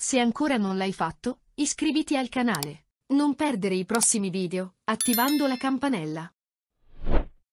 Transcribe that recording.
Se ancora non l'hai fatto, iscriviti al canale. Non perdere i prossimi video, attivando la campanella.